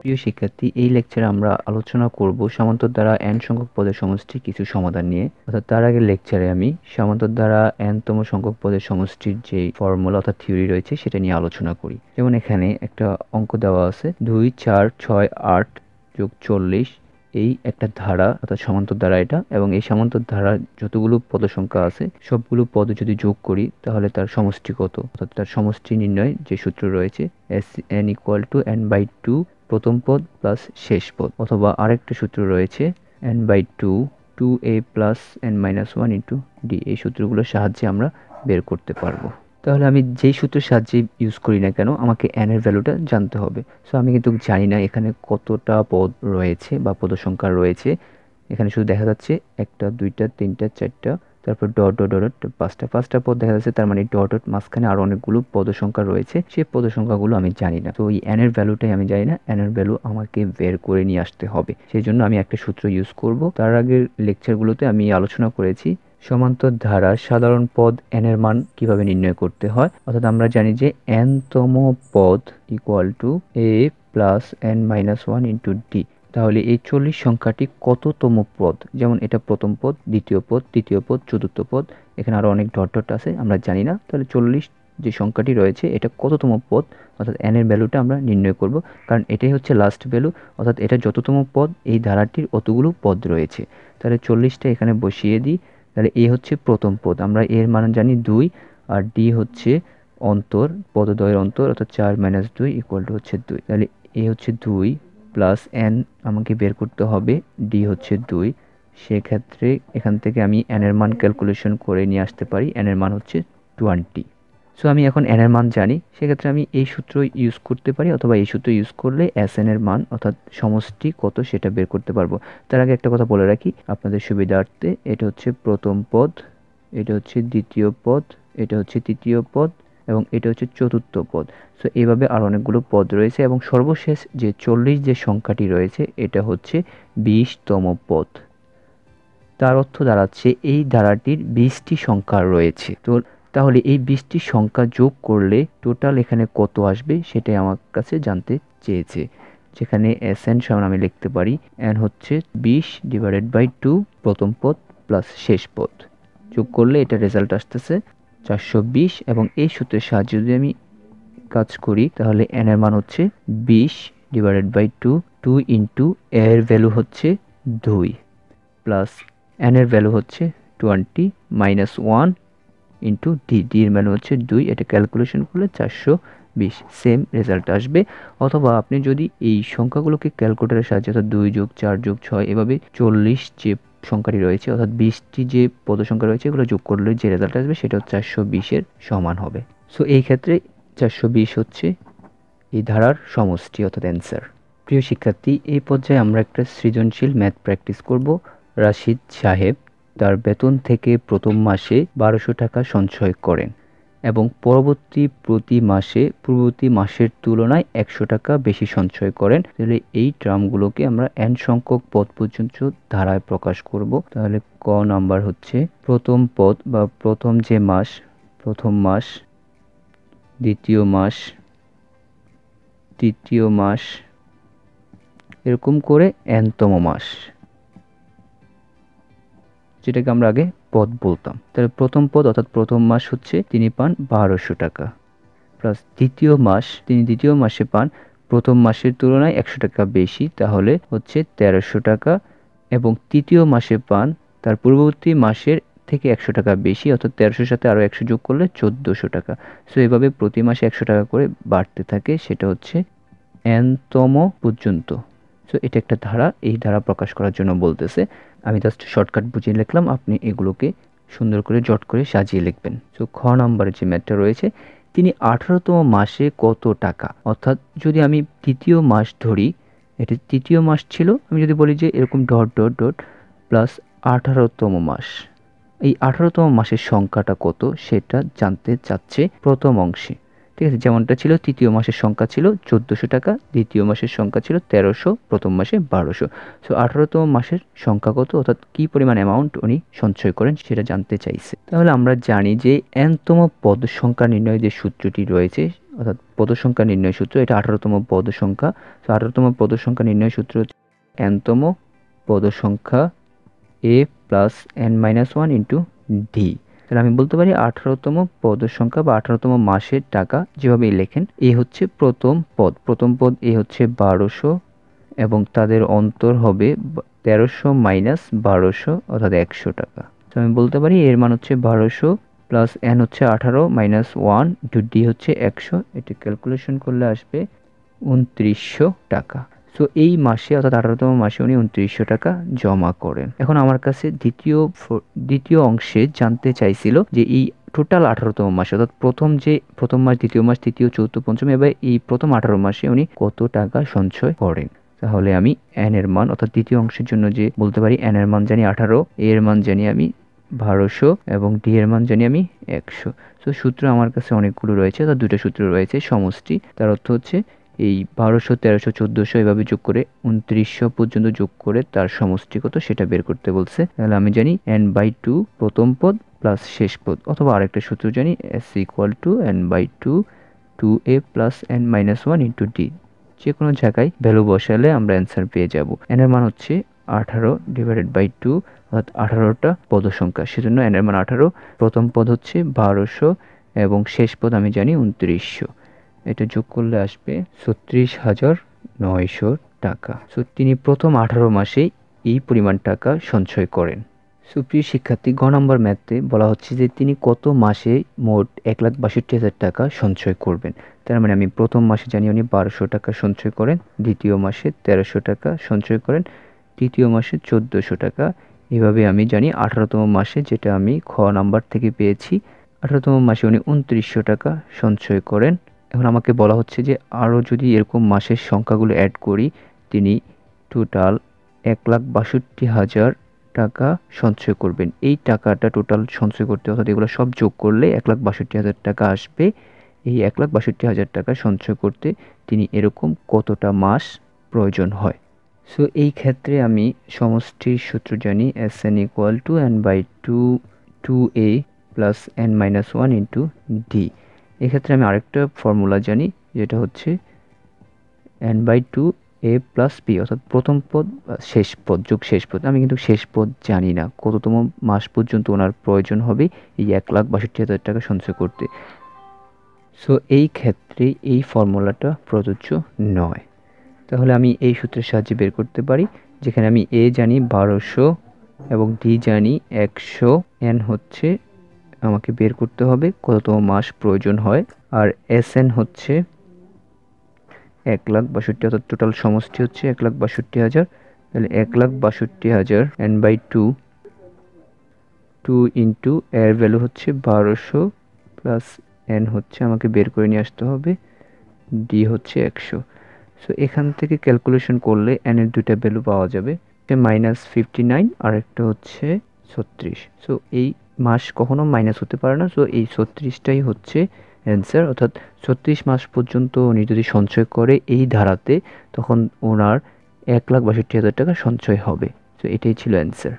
প্রিয় শিক্ষার্থী এই লেকচারে আমরা আলোচনা করব সমান্তর দ্বারা এন সংখ্যক পদের সমষ্টি কিছু সমাধান নিয়ে অর্থাৎ তার আগের লেকচারে আমি সমান্তর দ্বারা এনতম তম সংখ্যক পদের সমষ্টির যে ফর্মুলা অর্থাৎ থিওরি রয়েছে সেটা নিয়ে আলোচনা করি যেমন এখানে একটা অঙ্ক দেওয়া আছে দুই চার ছয় আট যোগ চল্লিশ এই একটা ধারা অর্থাৎ সমান্তর ধারা এটা এবং এই সমান্তর ধারা যতগুলো পদ সংখ্যা আছে সবগুলো পদ যদি যোগ করি তাহলে তার সমষ্টি কত অর্থাৎ তার সমষ্টি নির্ণয় যে সূত্র রয়েছে S N equal to N by two প্রথম পদ প্লাস শেষ পদ অথবা আরেকটা সূত্র রয়েছে N by two two A plus N minus one into D এই সূত্রগুলোর সাহায্যে আমরা বের করতে পারবো তাহলে আমি যেই সূত্রের সাহায্যে ইউজ করি না কেন আমাকে এর ভ্যালুটা জানতে হবে সো আমি কিন্তু জানি না এখানে কতটা পদ রয়েছে বা পদ সংখ্যা রয়েছে এখানে শুধু দেখা যাচ্ছে একটা দুইটা তিনটা চারটা তারপর ডট ডট ডট পাঁচটা পাঁচটা পদ দেখা যাচ্ছে তার মানে ডট ডট মাঝখানে আরও অনেকগুলো পদসংখ্যা রয়েছে সেই পদসংখ্যাগুলো আমি জানি না তো এই এর ভ্যালুটাই আমি জানি না এর ভ্যালু আমাকে বের করে নিয়ে আসতে হবে সেই জন্য আমি একটা সূত্র ইউজ করব তার আগের লেকচারগুলোতে আমি আলোচনা করেছি সমান্তর ধারা সাধারণ পদ এন এর মান কিভাবে নির্ণয় করতে হয় অর্থাৎ আমরা জানি যে এন তম পদ equal to A plus N minus one into D তাহলে এই চল্লিশ সংখ্যাটি কততম পদ যেমন এটা প্রথম পদ দ্বিতীয় পদ তৃতীয় পদ চতুর্থ পদ এখানে আরও অনেক ডট ডট আছে আমরা জানি না তাহলে চল্লিশ যে সংখ্যাটি রয়েছে এটা কততম পদ অর্থাৎ অ্যানের ভ্যালুটা আমরা নির্ণয় করব কারণ এটাই হচ্ছে লাস্ট ভ্যালু অর্থাৎ এটা যততম পদ এই ধারাটির অতগুলো পদ রয়েছে তাহলে চল্লিশটা এখানে বসিয়ে দিই তাহলে এ হচ্ছে প্রথম পদ আমরা এর মান জানি দুই আর ডি হচ্ছে অন্তর পদদ্বয়ের অন্তর অর্থাৎ চার মাইনাস দুই ইকুয়াল টু হচ্ছে দুই তাহলে এ হচ্ছে দুই প্লাস এন আমাকে বের করতে হবে ডি হচ্ছে দুই সেক্ষেত্রে এখান থেকে আমি এনের মান ক্যালকুলেশন করে নিয়ে আসতে পারি এনের মান হচ্ছে টোয়েন্টি সো আমি এখন এনের মান জানি সেক্ষেত্রে আমি এই সূত্র ইউজ করতে পারি অথবা এই সূত্র ইউজ করলে এস এনের মান অর্থাৎ সমষ্টি কত সেটা বের করতে পারবো তার আগে একটা কথা বলে রাখি আপনাদের সুবিধার্থে এটা হচ্ছে প্রথম পদ এটা হচ্ছে দ্বিতীয় পদ এটা হচ্ছে তৃতীয় পদ এবং এটা হচ্ছে চতুর্থ পদ সো এইভাবে আর অনেকগুলো পদ রয়েছে এবং সর্বশেষ যে চল্লিশ যে সংখ্যাটি রয়েছে এটা হচ্ছে বিশতম পদ তার অর্থ দাঁড়াচ্ছে এই ধারাটির বিশটি সংখ্যা রয়েছে তো তাহলে এই বিশটি সংখ্যা যোগ করলে টোটাল এখানে কত আসবে সেটাই আমার কাছে জানতে চেয়েছে যেখানে এস এন সমান আমি লিখতে পারি এন হচ্ছে বিশ ডিভাইডেড বাই টু প্রথম পদ প্লাস শেষ পদ যোগ করলে এটা রেজাল্ট আসতেছে চারশো বিশ এবং এই সূত্রের সাহায্যে যদি আমি কাজ করি তাহলে এন এর মান হচ্ছে বিশ divided by two two into এর ভ্যালু হচ্ছে দুই প্লাস n এর ভ্যালু হচ্ছে 20 মাইনাস ওয়ান ইন্টু ডি ডির ভ্যালু হচ্ছে দুই এটা ক্যালকুলেশন করলে চারশো বিশ সেম রেজাল্ট আসবে অথবা আপনি যদি এই সংখ্যাগুলোকে ক্যালকুলেটারের সাহায্যে অর্থাৎ দুই যোগ চার যোগ ছয় এভাবে চল্লিশ যে সংখ্যাটি রয়েছে অর্থাৎ বিশটি যে পদসংখ্যা রয়েছে এগুলো যোগ করলে যে রেজাল্ট আসবে সেটা চারশো বিশের সমান হবে সো এই ক্ষেত্রে চারশো বিশ হচ্ছে এই ধারার সমষ্টি অর্থাৎ অ্যান্সার প্রিয় শিক্ষার্থী এই পর্যায়ে আমরা একটা সৃজনশীল ম্যাথ প্র্যাকটিস করব রাশিদ সাহেব তার বেতন থেকে প্রথম মাসে বারোশো টাকা সঞ্চয় করেন এবং পরবর্তী প্রতি মাসে পূর্ববর্তী মাসের তুলনায় একশো টাকা বেশি সঞ্চয় করেন তাহলে এই ট্রামগুলোকে আমরা এন সংখ্যক পদ পর্যন্ত ধারায় প্রকাশ করব তাহলে ক নাম্বার হচ্ছে প্রথম পদ বা প্রথম যে মাস প্রথম মাস দ্বিতীয় মাস তৃতীয় মাস এরকম করে এনতম মাস যেটাকে আমরা আগে পদ বলতাম তাহলে প্রথম পদ অর্থাৎ প্রথম মাস হচ্ছে তিনি পান বারোশো টাকা প্লাস দ্বিতীয় মাস তিনি দ্বিতীয় মাসে পান প্রথম মাসের তুলনায় একশো টাকা বেশি তাহলে হচ্ছে তেরোশো টাকা এবং তৃতীয় মাসে পান তার পূর্ববর্তী মাসের থেকে একশো টাকা বেশি অর্থাৎ তেরোশোর সাথে আরও একশো যোগ করলে চোদ্দোশো টাকা সো এভাবে প্রতি মাসে একশো টাকা করে বাড়তে থাকে সেটা হচ্ছে এনতম পর্যন্ত সো এটা একটা ধারা এই ধারা প্রকাশ করার জন্য বলতেছে আমি জাস্ট শর্টকাট বুঝিয়ে লিখলাম আপনি এগুলোকে সুন্দর করে জট করে সাজিয়ে লিখবেন সো খ নম্বরের যে ম্যাটটা রয়েছে তিনি আঠারোতম মাসে কত টাকা অর্থাৎ যদি আমি তৃতীয় মাস ধরি এটা তৃতীয় মাস ছিল আমি যদি বলি যে এরকম ডট ডট ডট প্লাস আঠারোতম মাস এই আঠারোতম মাসের সংখ্যাটা কত সেটা জানতে চাচ্ছে প্রথম অংশে ঠিক আছে যেমনটা ছিল তৃতীয় মাসের সংখ্যা ছিল চোদ্দোশো টাকা দ্বিতীয় মাসের সংখ্যা ছিল তেরোশো প্রথম মাসে বারোশো সো আঠারোতম মাসের সংখ্যা কত অর্থাৎ কী পরিমাণ অ্যামাউন্ট উনি সঞ্চয় করেন সেটা জানতে চাইছে তাহলে আমরা জানি যে এনতম পদ সংখ্যা নির্ণয় যে সূত্রটি রয়েছে অর্থাৎ পদসংখ্যা নির্ণয় সূত্র এটা আঠারোতম পদ সংখ্যা সো আঠারোতম পদ সংখ্যা নির্ণয় সূত্র এনতম পদ সংখ্যা a plus N minus one into D তাহলে আমি বলতে পারি আঠারোতম সংখ্যা বা আঠারোতম মাসের টাকা যেভাবে লেখেন এ হচ্ছে প্রথম পদ প্রথম পদ এ হচ্ছে বারোশো এবং তাদের অন্তর হবে তেরোশো মাইনাস বারোশো অর্থাৎ একশো টাকা তো আমি বলতে পারি এর মান হচ্ছে বারোশো প্লাস এন হচ্ছে আঠারো মাইনাস ওয়ান ইন্টু ডি হচ্ছে একশো এটি ক্যালকুলেশন করলে আসবে উনত্রিশশো টাকা সো এই মাসে অর্থাৎ আঠারোতম মাসে উনি উনত্রিশশো টাকা জমা করেন এখন আমার কাছে দ্বিতীয় দ্বিতীয় অংশে জানতে চাইছিল যে এই টোটাল আঠারোতম মাসে অর্থাৎ প্রথম যে প্রথম মাস দ্বিতীয় মাস তৃতীয় চৌদ্দ পঞ্চম এবার এই প্রথম আঠারো মাসে উনি কত টাকা সঞ্চয় করেন তাহলে আমি এন এর মান অর্থাৎ দ্বিতীয় অংশের জন্য যে বলতে পারি এন এর মান জানি আঠারো এর মান জানি আমি বারোশো এবং ডি এর মান জানি আমি একশো তো সূত্র আমার কাছে অনেকগুলো রয়েছে অর্থাৎ দুটো সূত্র রয়েছে সমষ্টি তার অর্থ হচ্ছে এই বারোশো তেরোশো চোদ্দোশো এভাবে যোগ করে উনত্রিশশো পর্যন্ত যোগ করে তার সমষ্টিগত সেটা বের করতে বলছে তাহলে আমি জানি এন বাই টু প্রথম পদ প্লাস শেষ পদ অথবা আরেকটা সূত্র জানি s equal to N by two two A plus N minus one into d যে কোনো জায়গায় ভ্যালু বসালে আমরা অ্যান্সার পেয়ে যাব এনের মান হচ্ছে আঠারো ডিভাইডেড বাই টু অর্থাৎ আঠারোটা পদসংখ্যা সেজন্য এনের মান আঠারো প্রথম পদ হচ্ছে বারোশো এবং শেষ পদ আমি জানি উনত্রিশশো এটা যোগ করলে আসবে ছত্রিশ হাজার নয়শো টাকা সো তিনি প্রথম আঠারো মাসে এই পরিমাণ টাকা সঞ্চয় করেন সুপ্রিয় শিক্ষার্থী গ নম্বর ম্যাথে বলা হচ্ছে যে তিনি কত মাসে মোট এক লাখ বাষট্টি হাজার টাকা সঞ্চয় করবেন তার মানে আমি প্রথম মাসে জানি উনি বারোশো টাকা সঞ্চয় করেন দ্বিতীয় মাসে তেরোশো টাকা সঞ্চয় করেন তৃতীয় মাসে চোদ্দোশো টাকা এভাবে আমি জানি আঠারোতম মাসে যেটা আমি খ নাম্বার থেকে পেয়েছি আঠারোতম মাসে উনি উনত্রিশশো টাকা সঞ্চয় করেন এখন আমাকে বলা হচ্ছে যে আরও যদি এরকম মাসের সংখ্যাগুলো অ্যাড করি তিনি টোটাল এক লাখ বাষট্টি হাজার টাকা সঞ্চয় করবেন এই টাকাটা টোটাল সঞ্চয় করতে অর্থাৎ এগুলো সব যোগ করলে এক লাখ বাষট্টি হাজার টাকা আসবে এই এক লাখ বাষট্টি হাজার টাকা সঞ্চয় করতে তিনি এরকম কতটা মাস প্রয়োজন হয় সো এই ক্ষেত্রে আমি সমষ্টির সূত্র জানি s N equal to N by two two A plus N minus one into d এক্ষেত্রে আমি আরেকটা ফর্মুলা জানি যেটা হচ্ছে n by two A plus p অর্থাৎ প্রথম পদ শেষ পদ যোগ শেষ পদ আমি কিন্তু শেষ পদ জানি না কততম মাস পর্যন্ত ওনার প্রয়োজন হবে এই এক লাখ বাষট্টি হাজার টাকা সঞ্চয় করতে সো এই ক্ষেত্রে এই ফর্মুলাটা প্রযোজ্য নয় তাহলে আমি এই সূত্রের সাহায্যে বের করতে পারি যেখানে আমি এ জানি বারোশো এবং ডি জানি একশো এন হচ্ছে আমাকে বের করতে হবে কততম মাস প্রয়োজন হয় আর এস হচ্ছে এক লাখ বাষট্টি হাজার টোটাল সমষ্টি হচ্ছে এক লাখ বাষট্টি হাজার তাহলে এক লাখ বাষট্টি হাজার n by two two into এর ভ্যালু হচ্ছে বারোশো প্লাস এন হচ্ছে আমাকে বের করে নিয়ে আসতে হবে ডি হচ্ছে একশো সো এখান থেকে ক্যালকুলেশন করলে এনের দুটা ভ্যালু পাওয়া যাবে মাইনাস ফিফটি নাইন আর একটা হচ্ছে ছত্রিশ সো এই মাস কখনো মাইনাস হতে পারে না সো এই ছত্রিশটাই হচ্ছে অ্যান্সার অর্থাৎ ছত্রিশ মাস পর্যন্ত উনি যদি সঞ্চয় করে এই ধারাতে তখন ওনার এক লাখ বাষট্টি হাজার টাকা সঞ্চয় হবে তো এটাই ছিল অ্যান্সার